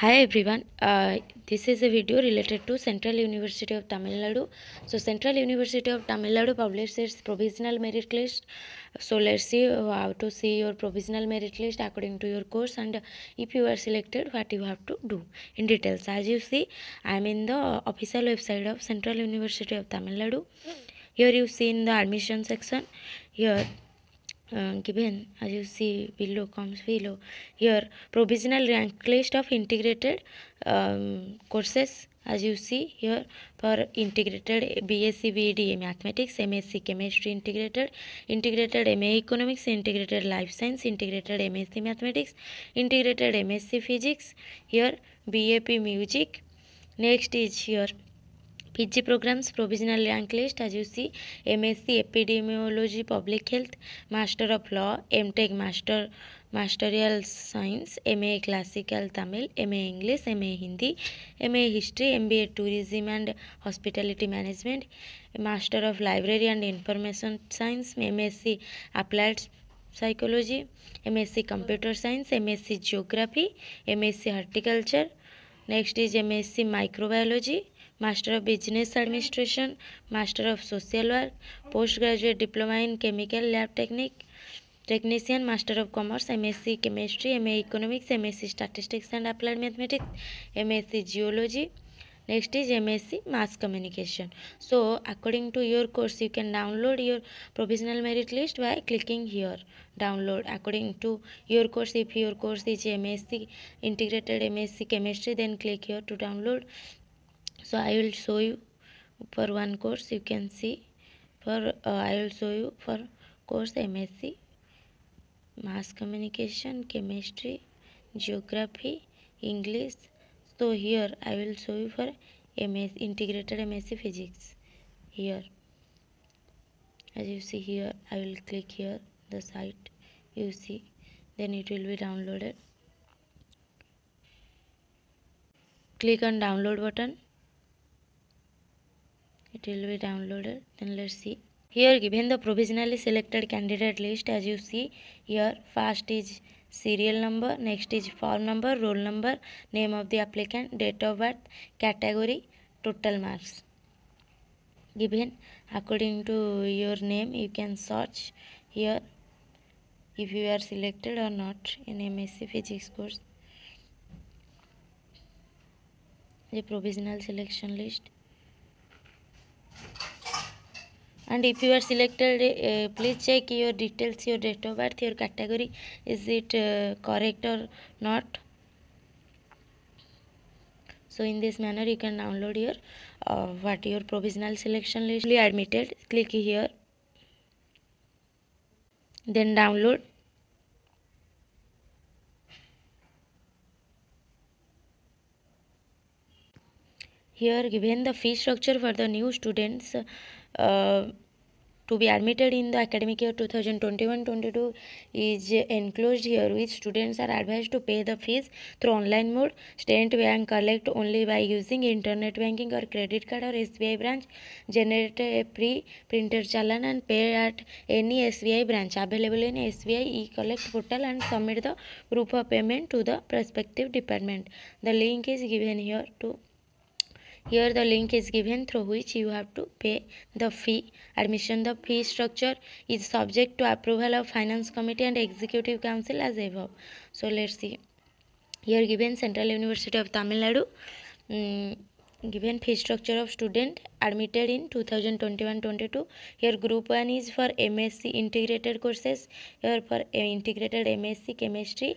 Hi everyone, uh, this is a video related to Central University of Tamil Nadu. So Central University of Tamil Nadu publishes provisional merit list. So let's see uh, how to see your provisional merit list according to your course and if you are selected what you have to do in details. As you see, I am in the official website of Central University of Tamil Nadu. Here you see in the admission section, here uh, given as you see below comes below here provisional rank list of integrated um, courses as you see here for integrated BSc BEd mathematics MSc chemistry integrated integrated MA economics integrated life science integrated MSc mathematics integrated MSc physics here BAP music next is here PG programs, provisional rank list as you see, MSc Epidemiology, Public Health, Master of Law, MTech Master Masteral Science, MA Classical Tamil, MA English, MA Hindi, MA History, MBA Tourism and Hospitality Management, Master of Library and Information Science, MSc Applied Psychology, MSc Computer Science, MSc Geography, MSc Horticulture, next is MSc Microbiology, master of business administration master of social work post graduate diploma in chemical lab technique technician master of commerce M S MSc chemistry A economics M S C statistics and applied mathematics M MSc geology next is M MSc mass communication so according to your course you can download your professional merit list by clicking here download according to your course if your course is M S MSc integrated C chemistry then click here to download so i will show you for one course you can see for uh, i will show you for course msc mass communication chemistry geography english so here i will show you for ms integrated msc physics here as you see here i will click here the site you see then it will be downloaded click on download button It will be downloaded. Then let's see. Here given the provisionally selected candidate list as you see here first is serial number, next is form number, roll number, name of the applicant, date of birth, category, total marks. Given according to your name you can search here if you are selected or not in MSc physics course. The provisional selection list. and if you are selected uh, please check your details your date of birth your category is it uh, correct or not so in this manner you can download your uh, what your provisional selection list admitted click here then download here given the fee structure for the new students uh, to be admitted in the academic year 2021-22 is enclosed here which students are advised to pay the fees through online mode student can collect only by using internet banking or credit card or SBI branch generate a pre-printed challan and pay at any SBI branch available in SBI e-collect portal and submit the proof of payment to the prospective department the link is given here to Here the link is given through which you have to pay the fee. Admission the fee structure is subject to approval of Finance Committee and Executive Council as above. So let's see. Here given Central University of Tamil Nadu. Hmm, given fee structure of student admitted in 2021-22 here group 1 is for msc integrated courses here for integrated msc chemistry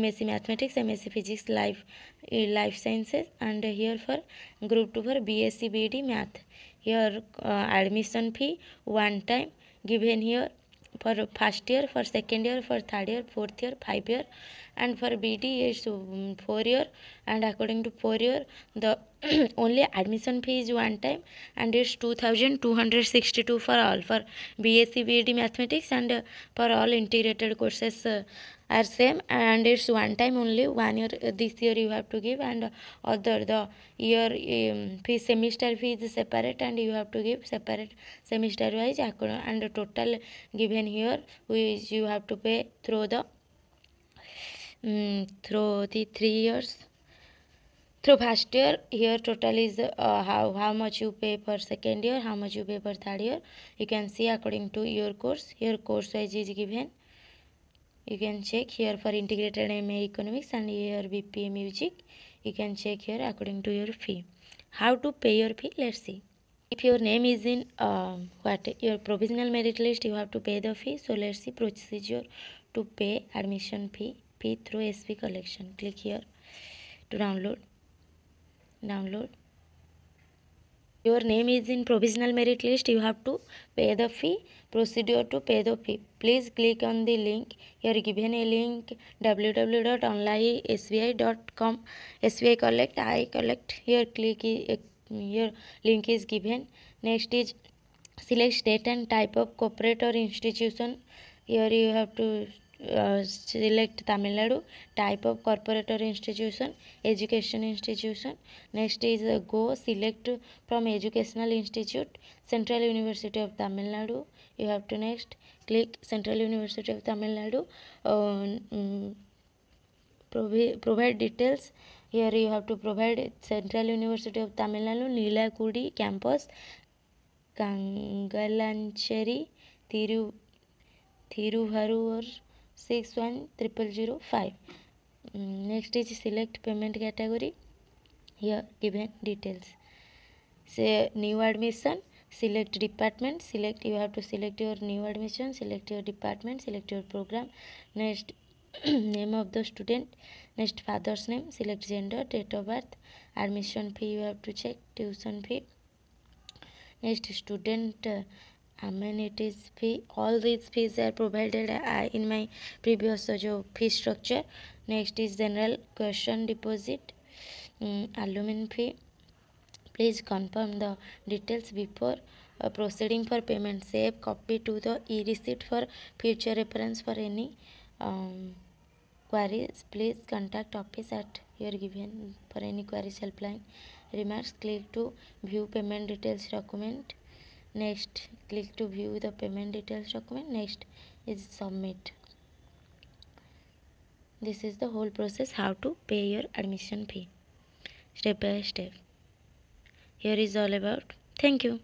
msc mathematics msc physics life life sciences and here for group 2 for bsc bd math here uh, admission fee one time given here for first year, for second year, for third year, fourth year, five year, and for BD is um, four year. And according to four year, the only admission fee is one time, and it's two thousand two hundred sixty two for all for BSc BD mathematics and uh, for all integrated courses. Uh, are same and it's one time only one year uh, this year you have to give and other the year um, fee semester fee is separate and you have to give separate semester wise and the total given here which you have to pay through the um, through the three years through first year here total is uh, how how much you pay per second year how much you pay per third year you can see according to your course your course wise is given You can check here for integrated MA economics and your BPA music. You can check here according to your fee. How to pay your fee? Let's see. If your name is in uh, what your provisional merit list, you have to pay the fee. So let's see procedure to pay admission fee. Fee through SP collection. Click here to download. Download. your name is in provisional merit list you have to pay the fee procedure to pay the fee please click on the link here given a link www.onlinesbi.com sbi collect i collect here click here link is given next is select state and type of corporate or institution here you have to select Tamil Nadu, type of corporator institution, education institution. Next is uh, go select from educational institute, Central University of Tamil Nadu. You have to next click Central University of Tamil Nadu. Uh, um, provi provide details. Here you have to provide Central University of Tamil Nadu, Nilakudi campus, Kangalancheri, Thiru, Thiruvaruvar. Six one triple zero five next is select payment category given details से new admission select department select you have to select your new admission select your department select your program next name of the student next father's name select gender date of birth admission fee you have to check tuition fee next student amenities fee all these fees are provided uh, in my previous uh, fee structure next is general question deposit um, mm, aluminum fee please confirm the details before uh, proceeding for payment save copy to the e-receipt for future reference for any um, queries please contact office at your given for any queries helpline remarks click to view payment details document next click to view the payment details document next is submit this is the whole process how to pay your admission fee step by step here is all about thank you